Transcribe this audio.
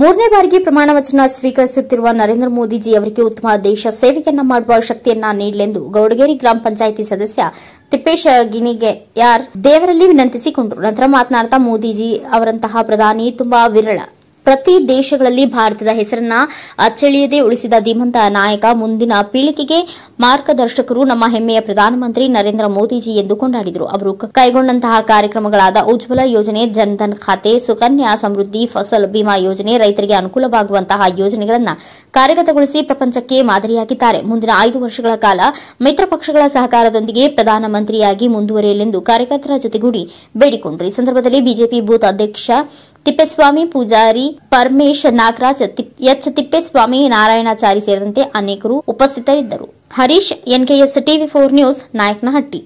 ಮೂರನೇ ಬಾರಿಗೆ ಪ್ರಮಾಣ ವಚನ ಸ್ವೀಕರಿಸುತ್ತಿರುವ ನರೇಂದ್ರ ಮೋದಿಜಿ ಅವರಿಗೆ ಉತ್ತಮ ದೇಶ ಸೇವೆಯನ್ನು ಮಾಡುವ ಶಕ್ತಿಯನ್ನ ನೀಡಲೆಂದು ಗೌಡಗೇರಿ ಗ್ರಾಮ ಪಂಚಾಯಿತಿ ಸದಸ್ಯ ತಿಪ್ಪೇಶ ಗಿಣಿಗೆಯಾರ್ ಯಾರ್ ದೇವರಲ್ಲಿ ವಿನಂತಿಸಿಕೊಂಡರು ನಂತರ ಮಾತನಾಡುತ್ತಾ ಮೋದಿಜಿ ಅವರಂತಹ ಪ್ರಧಾನಿ ತುಂಬಾ ವಿರಳ ಪ್ರತಿ ದೇಶಗಳಲ್ಲಿ ಭಾರತದ ಹೆಸರನ್ನ ಅಚ್ಚಳಿಯದೆ ಉಳಿಸಿದ ಧೀಮಂತ ನಾಯಕ ಮುಂದಿನ ಪೀಳಿಗೆಗೆ ಮಾರ್ಗದರ್ಶಕರು ನಮ್ಮ ಹೆಮ್ಮೆಯ ಪ್ರಧಾನಮಂತ್ರಿ ನರೇಂದ್ರ ಮೋದಿಜಿ ಎಂದು ಕೊಂಡಾಡಿದರು ಅವರು ಕೈಗೊಂಡಂತಹ ಕಾರ್ಯಕ್ರಮಗಳಾದ ಉಜ್ವಲ ಯೋಜನೆ ಜನ್ಧನ್ ಖಾತೆ ಸುಕನ್ಯಾ ಸಮೃದ್ಧಿ ಫಸಲ್ ಬಿಮಾ ಯೋಜನೆ ರೈತರಿಗೆ ಅನುಕೂಲವಾಗುವಂತಹ ಯೋಜನೆಗಳನ್ನು ಕಾರ್ಯಗತಗೊಳಿಸಿ ಪ್ರಪಂಚಕ್ಕೆ ಮಾದರಿಯಾಗಿದ್ದಾರೆ ಮುಂದಿನ ಐದು ವರ್ಷಗಳ ಕಾಲ ಮಿತ್ರ ಪಕ್ಷಗಳ ಸಹಕಾರದೊಂದಿಗೆ ಪ್ರಧಾನಮಂತ್ರಿಯಾಗಿ ಮುಂದುವರೆಯಲೆಂದು ಕಾರ್ಯಕರ್ತರ ಜೊತೆಗೂಡಿ ಬೇಡಿಕೊಂಡರು ಈ ಸಂದರ್ಭದಲ್ಲಿ ಬಿಜೆಪಿ ಬೂತ್ ಅಧ್ಯಕ್ಷ ತಿಪ್ಪೇಸ್ವಾಮಿ ಪೂಜಾರಿ ಪರಮೇಶ್ ನಾಗರಾಜ್ ಎಚ್ ತಿಪ್ಪೇಸ್ವಾಮಿ ನಾರಾಯಣಾಚಾರಿ ಸೇರಿದಂತೆ ಅನೇಕರು ಉಪಸ್ಥಿತರಿದ್ದರು Harish NKS TV four news Nayakanahatti